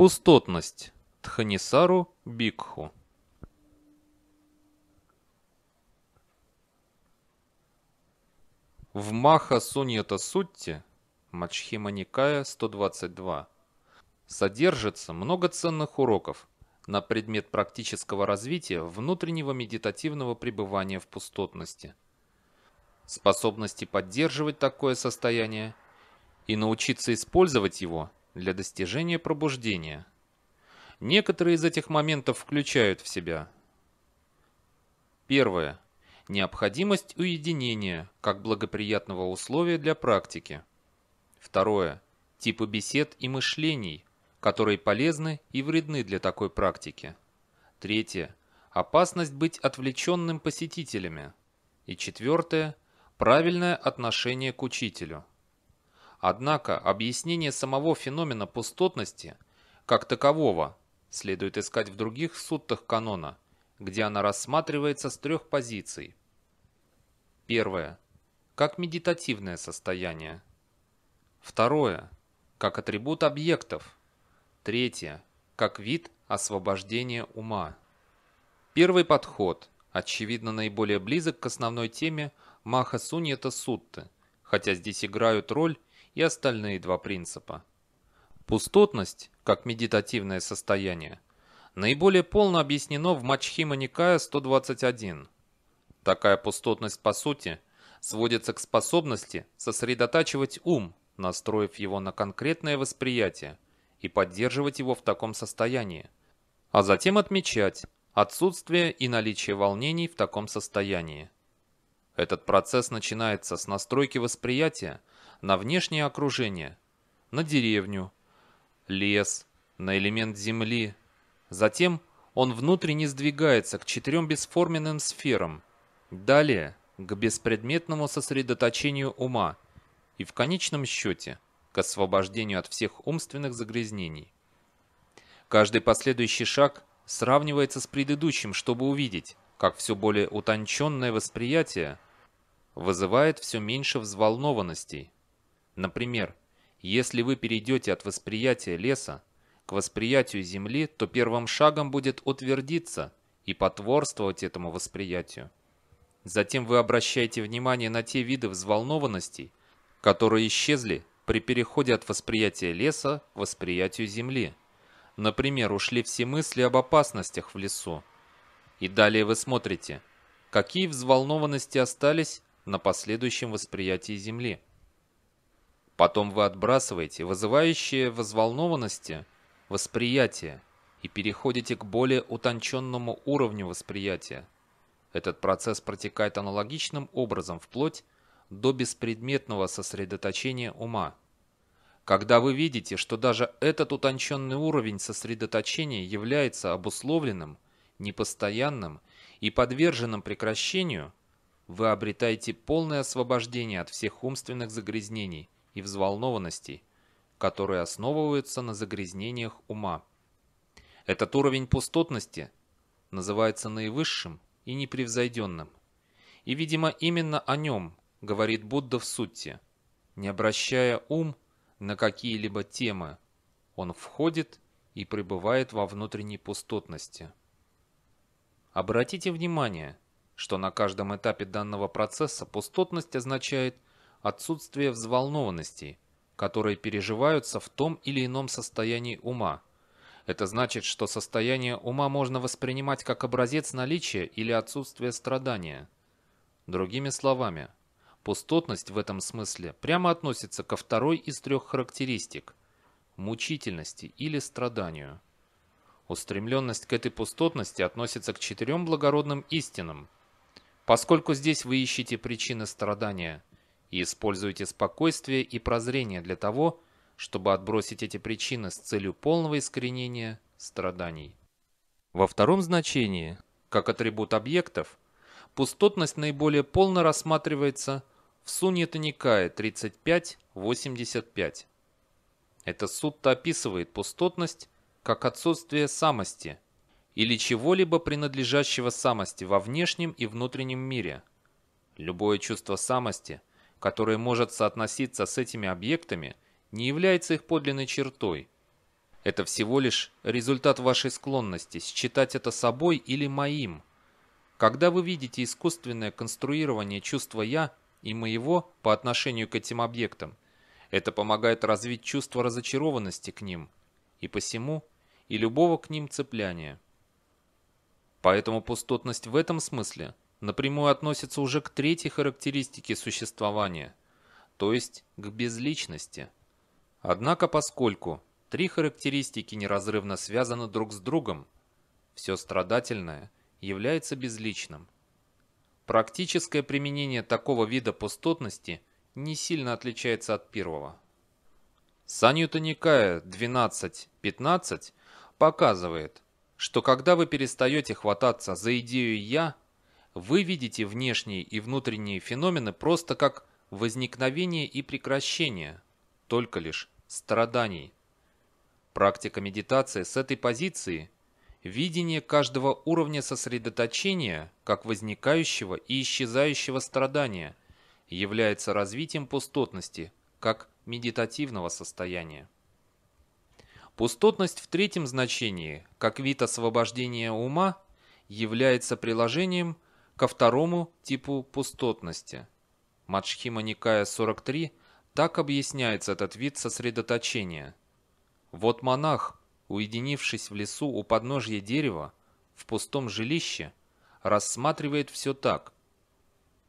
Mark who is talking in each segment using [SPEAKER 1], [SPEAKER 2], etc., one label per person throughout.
[SPEAKER 1] Пустотность. Тханисару Бикху. В Маха Суньята Сутте, Мачхима Никая 122, содержится много ценных уроков на предмет практического развития внутреннего медитативного пребывания в пустотности, способности поддерживать такое состояние и научиться использовать его – для достижения пробуждения. Некоторые из этих моментов включают в себя. Первое. Необходимость уединения, как благоприятного условия для практики. Второе. Типы бесед и мышлений, которые полезны и вредны для такой практики. Третье. Опасность быть отвлеченным посетителями. И четвертое. Правильное отношение к учителю. Однако объяснение самого феномена пустотности, как такового, следует искать в других суттах канона, где она рассматривается с трех позиций. Первое. Как медитативное состояние. Второе. Как атрибут объектов. Третье. Как вид освобождения ума. Первый подход, очевидно, наиболее близок к основной теме Маха Суньята Сутты, хотя здесь играют роль и остальные два принципа. Пустотность, как медитативное состояние, наиболее полно объяснено в Мачхима Никая 121. Такая пустотность, по сути, сводится к способности сосредотачивать ум, настроив его на конкретное восприятие, и поддерживать его в таком состоянии, а затем отмечать отсутствие и наличие волнений в таком состоянии. Этот процесс начинается с настройки восприятия на внешнее окружение, на деревню, лес, на элемент земли. Затем он внутренне сдвигается к четырем бесформенным сферам. Далее к беспредметному сосредоточению ума и в конечном счете к освобождению от всех умственных загрязнений. Каждый последующий шаг сравнивается с предыдущим, чтобы увидеть, как все более утонченное восприятие вызывает все меньше взволнованностей, Например, если вы перейдете от восприятия леса к восприятию земли, то первым шагом будет утвердиться и потворствовать этому восприятию. Затем вы обращаете внимание на те виды взволнованностей, которые исчезли при переходе от восприятия леса к восприятию земли. Например, ушли все мысли об опасностях в лесу. И далее вы смотрите, какие взволнованности остались на последующем восприятии земли. Потом вы отбрасываете вызывающие взволнованности восприятие и переходите к более утонченному уровню восприятия. Этот процесс протекает аналогичным образом вплоть до беспредметного сосредоточения ума. Когда вы видите, что даже этот утонченный уровень сосредоточения является обусловленным, непостоянным и подверженным прекращению, вы обретаете полное освобождение от всех умственных загрязнений – и взволнованности, которые основываются на загрязнениях ума. Этот уровень пустотности называется наивысшим и непревзойденным. И, видимо, именно о нем говорит Будда в сутте. Не обращая ум на какие-либо темы, он входит и пребывает во внутренней пустотности. Обратите внимание, что на каждом этапе данного процесса пустотность означает – отсутствие взволнованности, которые переживаются в том или ином состоянии ума. Это значит, что состояние ума можно воспринимать как образец наличия или отсутствия страдания. Другими словами, пустотность в этом смысле прямо относится ко второй из трех характеристик – мучительности или страданию. Устремленность к этой пустотности относится к четырем благородным истинам. Поскольку здесь вы ищете причины страдания – и используйте спокойствие и прозрение для того, чтобы отбросить эти причины с целью полного искоренения страданий. Во втором значении, как атрибут объектов, пустотность наиболее полно рассматривается в Суньята Никая 35 Это сутта описывает пустотность как отсутствие самости или чего-либо принадлежащего самости во внешнем и внутреннем мире. Любое чувство самости которое может соотноситься с этими объектами, не является их подлинной чертой. Это всего лишь результат вашей склонности считать это собой или моим. Когда вы видите искусственное конструирование чувства «я» и «моего» по отношению к этим объектам, это помогает развить чувство разочарованности к ним, и посему, и любого к ним цепляния. Поэтому пустотность в этом смысле – напрямую относится уже к третьей характеристике существования, то есть к безличности. Однако поскольку три характеристики неразрывно связаны друг с другом, все страдательное является безличным. Практическое применение такого вида пустотности не сильно отличается от первого. Санюта Никая 12.15 показывает, что когда вы перестаете хвататься за идею «я», вы видите внешние и внутренние феномены просто как возникновение и прекращение, только лишь страданий. Практика медитации с этой позиции – видение каждого уровня сосредоточения как возникающего и исчезающего страдания является развитием пустотности как медитативного состояния. Пустотность в третьем значении, как вид освобождения ума, является приложением – ко второму типу пустотности. Мачхима Никая 43 так объясняется этот вид сосредоточения. Вот монах, уединившись в лесу у подножья дерева, в пустом жилище, рассматривает все так.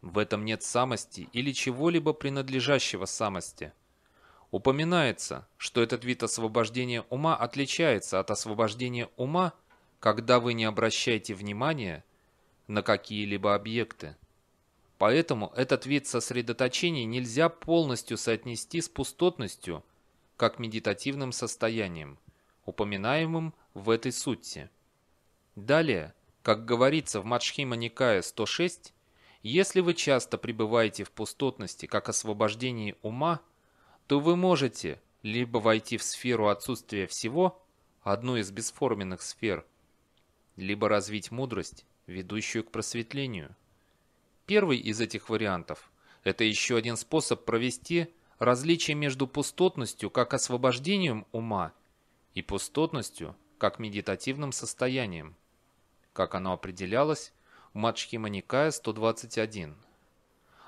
[SPEAKER 1] В этом нет самости или чего-либо принадлежащего самости. Упоминается, что этот вид освобождения ума отличается от освобождения ума, когда вы не обращаете внимания – на какие-либо объекты. Поэтому этот вид сосредоточения нельзя полностью соотнести с пустотностью, как медитативным состоянием, упоминаемым в этой сутте. Далее, как говорится в Мадшхима Никая 106, если вы часто пребываете в пустотности как освобождении ума, то вы можете либо войти в сферу отсутствия всего, одну из бесформенных сфер, либо развить мудрость, ведущую к просветлению. Первый из этих вариантов – это еще один способ провести различие между пустотностью как освобождением ума и пустотностью как медитативным состоянием, как оно определялось в Матшхима Никая 121.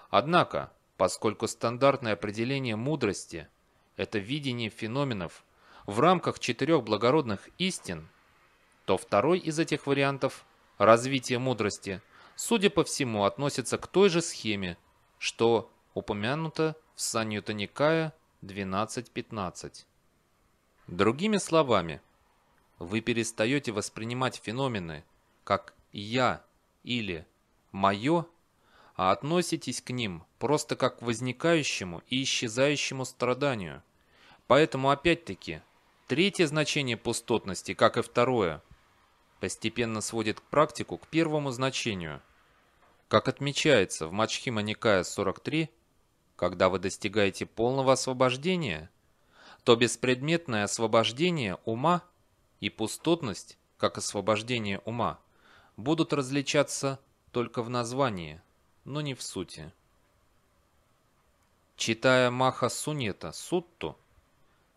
[SPEAKER 1] Однако, поскольку стандартное определение мудрости – это видение феноменов в рамках четырех благородных истин, то второй из этих вариантов развитие мудрости, судя по всему, относится к той же схеме, что упомянуто в Саньютта Никая 12.15. Другими словами, вы перестаете воспринимать феномены как «я» или «моё», а относитесь к ним просто как к возникающему и исчезающему страданию. Поэтому опять-таки, третье значение пустотности, как и второе – постепенно сводит к практику к первому значению. Как отмечается в Мачхима Никая 43, когда вы достигаете полного освобождения, то беспредметное освобождение ума и пустотность, как освобождение ума, будут различаться только в названии, но не в сути. Читая Маха Суньета Сутту,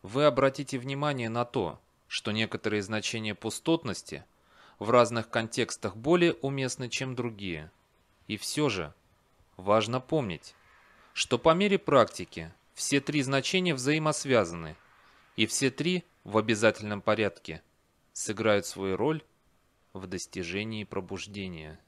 [SPEAKER 1] вы обратите внимание на то, что некоторые значения пустотности – в разных контекстах более уместны, чем другие. И все же важно помнить, что по мере практики все три значения взаимосвязаны, и все три в обязательном порядке сыграют свою роль в достижении пробуждения.